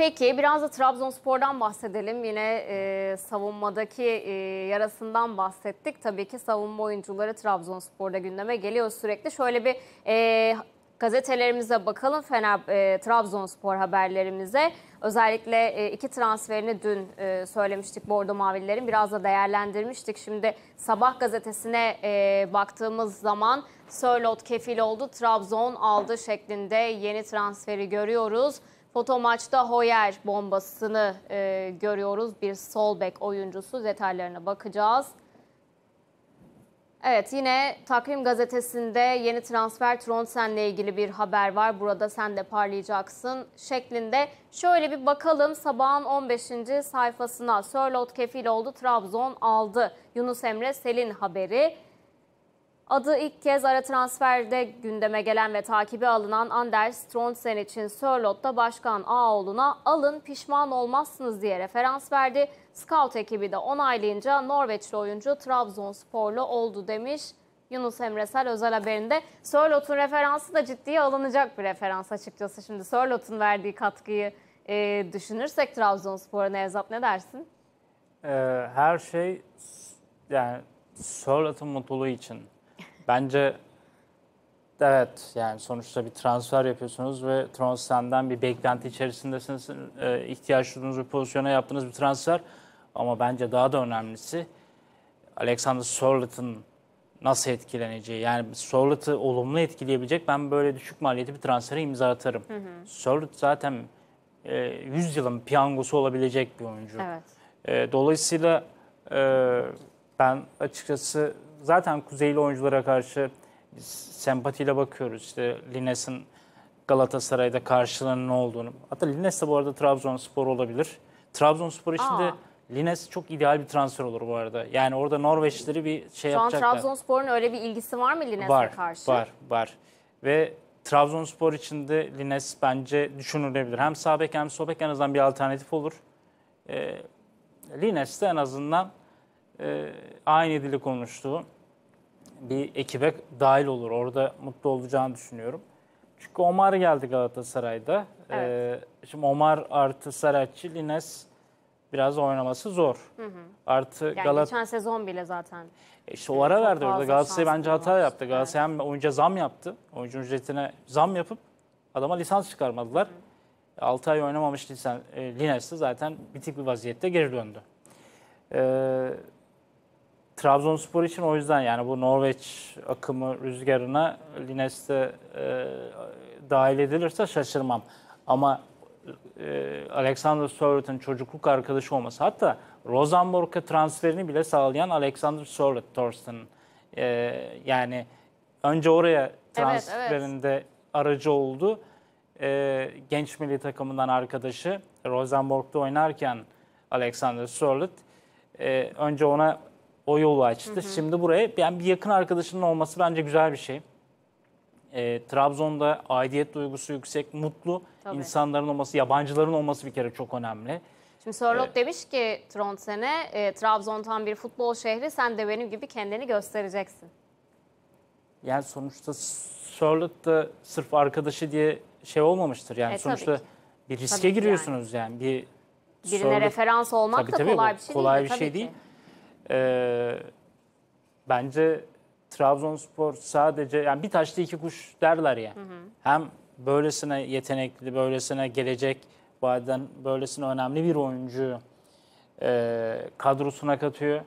Peki biraz da Trabzonspor'dan bahsedelim. Yine e, savunmadaki e, yarasından bahsettik. Tabii ki savunma oyuncuları Trabzonspor'da gündeme geliyor sürekli. Şöyle bir e, gazetelerimize bakalım Fener e, Trabzonspor haberlerimize. Özellikle e, iki transferini dün e, söylemiştik Bordo Mavililerin biraz da değerlendirmiştik. Şimdi Sabah gazetesine e, baktığımız zaman Sörlot kefil oldu Trabzon aldı şeklinde yeni transferi görüyoruz. Foto maçta Hoyer bombasını e, görüyoruz. Bir sol bek oyuncusu detaylarına bakacağız. Evet yine Takvim Gazetesi'nde yeni transfer Tronsen'le ilgili bir haber var. Burada sen de parlayacaksın şeklinde. Şöyle bir bakalım sabahın 15. sayfasına. Sörlot kefil oldu, Trabzon aldı. Yunus Emre Selin haberi. Adı ilk kez ara transferde gündeme gelen ve takibi alınan Anders Trondsen için Sörlot'ta Başkan Ağoğlu'na alın pişman olmazsınız diye referans verdi. Scout ekibi de onaylayınca Norveçli oyuncu Trabzonsporlu oldu demiş. Yunus Emre Sel özel haberinde Sörlot'un referansı da ciddiye alınacak bir referans açıkçası. Şimdi Sörlot'un verdiği katkıyı e, düşünürsek Trabzonspor'a Nevzat ne dersin? Ee, her şey yani Sörlot'un mutluluğu için Bence evet yani sonuçta bir transfer yapıyorsunuz ve transferden bir beklenti içerisindesiniz. E, ihtiyaç duyduğunuz bir pozisyona yaptığınız bir transfer. Ama bence daha da önemlisi Alexander Sorlot'un nasıl etkileneceği. Yani Sorlot'u olumlu etkileyebilecek ben böyle düşük maliyeti bir transfere imza atarım. Hı zaten e, 100 yılın piyangosu olabilecek bir oyuncu. Evet. E, dolayısıyla e, ben açıkçası zaten kuzeyli oyunculara karşı sempatiyle bakıyoruz. İşte Lines'in Galatasaray'da karşılığının ne olduğunu. Hatta Lines de bu arada Trabzonspor olabilir. Trabzonspor için de Aa. Lines çok ideal bir transfer olur bu arada. Yani orada Norveçlileri bir şey Şu yapacaklar. Şu an Trabzonspor'un öyle bir ilgisi var mı Lines'e Var, karşı? var, var. Ve Trabzonspor için de Lines bence düşünülebilir. Hem sağ bek hem sol bek en azından bir alternatif olur. E, Lines de en azından ee, aynı dili konuştuğu bir ekibe dahil olur. Orada mutlu olacağını düşünüyorum. Çünkü Omar geldi Galatasaray'da. Ee, evet. şimdi Omar artı Saracchi, Lines biraz oynaması zor. Hı hı. Artı yani Galat geçen sezon bile zaten. E işte o ara verdi orada. Galatasaray bence hata olmaz. yaptı. Galatasaray evet. hem oyuncu zam yaptı. Oyuncu ücretine zam yapıp adama lisans çıkarmadılar. Hı. 6 ay oynamamış lisan, e, Lines'te zaten bitik bir vaziyette geri döndü. Ee, Trabzonspor için o yüzden yani bu Norveç akımı rüzgarına Lines e, dahil edilirse şaşırmam. Ama e, Alexander Sörlot'un çocukluk arkadaşı olması hatta Rosenborg'a transferini bile sağlayan Alexander Sörlot Thorsten, e, yani önce oraya transferinde evet, evet. aracı oldu. E, genç milli takımından arkadaşı Rosenborg'da oynarken Alexander Sörlot e, önce ona o yolu açtı. Hı hı. Şimdi buraya yani bir yakın arkadaşının olması bence güzel bir şey. E, Trabzon'da aidiyet duygusu yüksek, mutlu Tabii. insanların olması, yabancıların olması bir kere çok önemli. Şimdi Sörlot evet. demiş ki Tronsen'e e, Trabzon tam bir futbol şehri sen de benim gibi kendini göstereceksin. Yani sonuçta Sörlot da sırf arkadaşı diye şey olmamıştır. Yani e, sonuçta bir riske tabii giriyorsunuz yani. yani. Bir Birine Sörlot... referans olmak tabii, da tabii, kolay bir şey kolay değil. Kolay bir şey değil e, bence Trabzonspor sadece yani bir taşta iki kuş derler ya. Hı hı. Hem böylesine yetenekli, böylesine gelecek vadeden böylesine önemli bir oyuncu e, kadrosuna katıyor.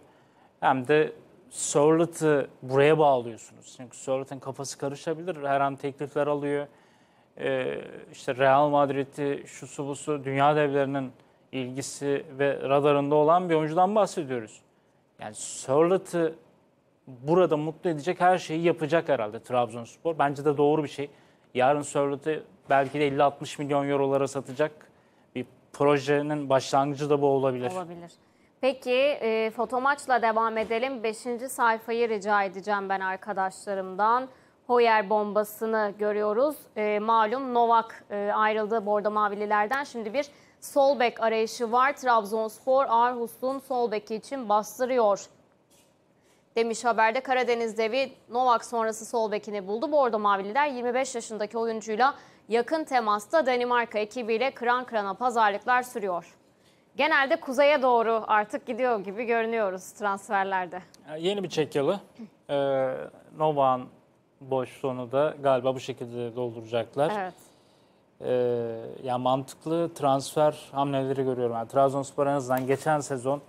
Hem de Sörlot'ı buraya bağlıyorsunuz. Çünkü Sörlot'ın kafası karışabilir. Her an teklifler alıyor. E, işte Real Madrid'i, şu su bu su, dünya devlerinin ilgisi ve radarında olan bir oyuncudan bahsediyoruz. Yani Sörlot'ı burada mutlu edecek her şeyi yapacak herhalde Trabzonspor. Bence de doğru bir şey. Yarın Sörlot'ı belki de 50-60 milyon eurolara satacak bir projenin başlangıcı da bu olabilir. Olabilir. Peki e, fotomaçla devam edelim. Beşinci sayfayı rica edeceğim ben arkadaşlarımdan. Hoyer bombasını görüyoruz. E, malum Novak e, ayrıldı Bordo Mavililerden. Şimdi bir sol bek arayışı var. Trabzonspor Arhus'un sol beki için bastırıyor. Demiş haberde Karadeniz devi Novak sonrası sol bekini buldu. Bordo Mavililer 25 yaşındaki oyuncuyla yakın temasta Danimarka ekibiyle kran kran'a pazarlıklar sürüyor. Genelde kuzeye doğru artık gidiyor gibi görünüyoruz transferlerde. Yeni bir çekyalı. Ee, Novak'ın boş sonu da galiba bu şekilde dolduracaklar. Evet e, ee, ya mantıklı transfer hamleleri görüyorum. Yani Trabzonspor en azından geçen sezon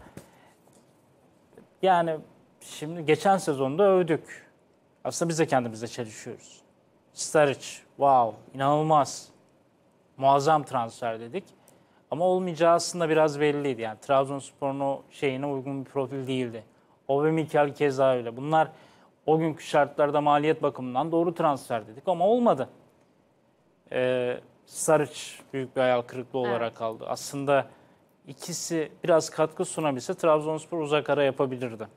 yani şimdi geçen sezonda övdük. Aslında biz de kendimize çalışıyoruz. Staric, wow, inanılmaz. Muazzam transfer dedik. Ama olmayacağı aslında biraz belliydi. Yani Trabzonspor'un o şeyine uygun bir profil değildi. O ve Mikel keza öyle. Bunlar o günkü şartlarda maliyet bakımından doğru transfer dedik ama olmadı. Ee, Sarıç büyük bir hayal kırıklığı evet. olarak aldı. Aslında ikisi biraz katkı sunabilse Trabzonspor uzak ara yapabilirdi.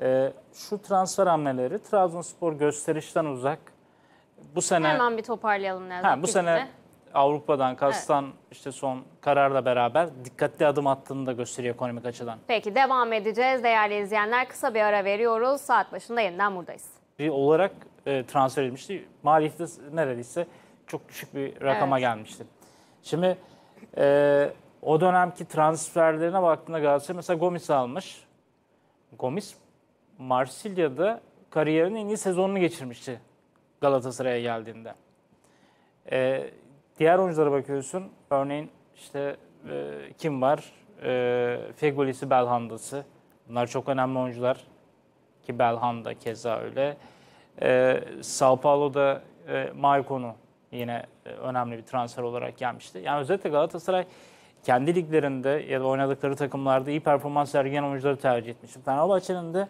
Ee, şu transfer hamleleri Trabzonspor gösterişten uzak. Bu sene hemen bir toparlayalım ne bu ikisine. sene Avrupa'dan kastan evet. işte son kararla beraber dikkatli adım attığını da gösteriyor ekonomik açıdan. Peki devam edeceğiz değerli izleyenler. Kısa bir ara veriyoruz. Saat başında yeniden buradayız. Bir olarak e, transfer edilmişti. Maliyeti neredeyse çok düşük bir rakama evet. gelmişti. Şimdi e, o dönemki transferlerine baktığında Galatasaray mesela Gomis almış. Gomis Marsilya'da kariyerinin en iyi sezonunu geçirmişti Galatasaray'a geldiğinde. E, diğer oyunculara bakıyorsun. Örneğin işte e, kim var? E, Fegolisi, Belhanda'sı. Bunlar çok önemli oyuncular. Ki Belhanda keza öyle. E, Sao Paulo'da e, Maicon'u Yine e, önemli bir transfer olarak gelmişti. Yani özetle Galatasaray kendi liglerinde ya da oynadıkları takımlarda iyi performans sergileyen oyuncuları tercih etmişti. Fenerbahçe'nin de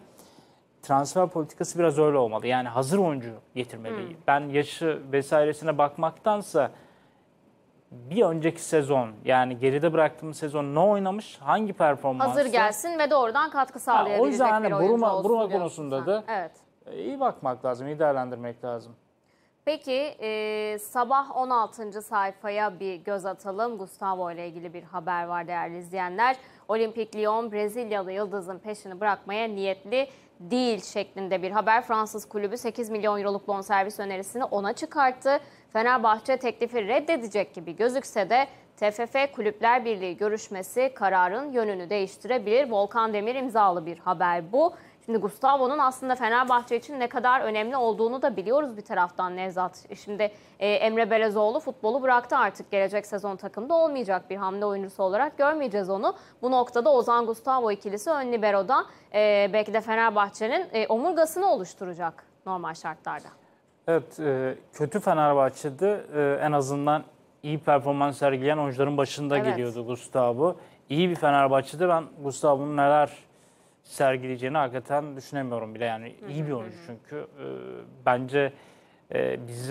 transfer politikası biraz öyle olmalı. Yani hazır oyuncu getirmeli. Hmm. Ben yaşı vesairesine bakmaktansa bir önceki sezon yani geride bıraktığım sezon ne oynamış, hangi performansı? Hazır gelsin ve doğrudan katkı sağlayabilecek ha, o yüzden hani oyuncu Buruma, olsun Buruma konusunda da evet. iyi bakmak lazım, iyi değerlendirmek lazım. Peki e, sabah 16. sayfaya bir göz atalım. Gustavo ile ilgili bir haber var değerli izleyenler. Olimpik Lyon Brezilyalı yıldızın peşini bırakmaya niyetli değil şeklinde bir haber. Fransız kulübü 8 milyon euroluk bonservis önerisini ona çıkarttı. Fenerbahçe teklifi reddedecek gibi gözükse de TFF Kulüpler Birliği görüşmesi kararın yönünü değiştirebilir. Volkan Demir imzalı bir haber bu. Şimdi Gustavo'nun aslında Fenerbahçe için ne kadar önemli olduğunu da biliyoruz bir taraftan Nevzat. E, şimdi e, Emre Belezoğlu futbolu bıraktı artık gelecek sezon takımda olmayacak bir hamle oyuncusu olarak görmeyeceğiz onu. Bu noktada Ozan Gustavo ikilisi ön libero'da e, belki de Fenerbahçe'nin e, omurgasını oluşturacak normal şartlarda. Evet e, kötü Fenerbahçe'de e, en azından iyi performans sergileyen oyuncuların başında evet. geliyordu Gustavo. İyi bir Fenerbahçe'de ben Gustavo'nun neler sergileyeceğini hakikaten düşünemiyorum bile. Yani iyi bir oyuncu çünkü. Ee, bence e, bizi